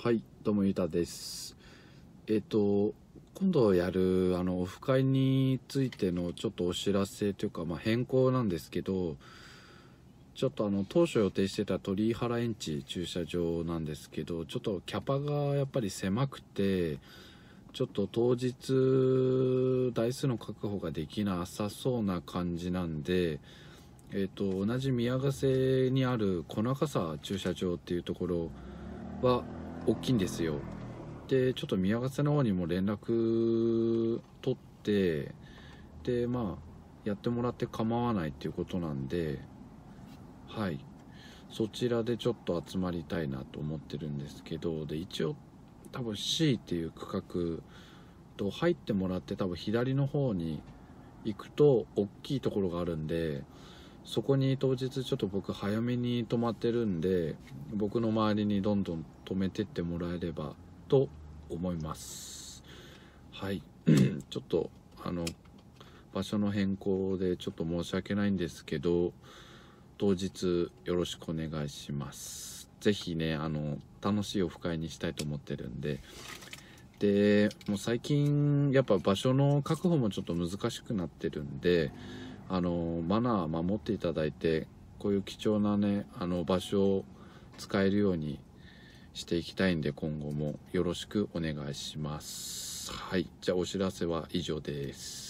はい、どうもゆたです。えっ、と、今度やるあのオフ会についてのちょっとお知らせというか、まあ、変更なんですけど、ちょっとあの当初予定してた鳥原園地駐車場なんですけど、ちょっとキャパがやっぱり狭くて、ちょっと当日台数の確保ができなさそうな感じなんで、えっ、と、同じ宮ヶ瀬にある小中沢駐車場っていうところは、大きいんですよでちょっと宮ヶ瀬の方にも連絡取ってでまあやってもらって構わないっていうことなんではいそちらでちょっと集まりたいなと思ってるんですけどで一応多分 C っていう区画と入ってもらって多分左の方に行くと大きいところがあるんでそこに当日ちょっと僕早めに泊まってるんで僕の周りにどんどん泊めてってもらえればと思いますはい ちょっとあの場所の変更でちょっと申し訳ないんですけど当日よろしくお願いします是非ねあの楽しいオフ会にしたいと思ってるんででもう最近やっぱ場所の確保もちょっと難しくなってるんであのマナー守っていただいてこういう貴重なねあの場所を使えるようにしていきたいんで今後もよろしくお願いしますはいじゃあお知らせは以上です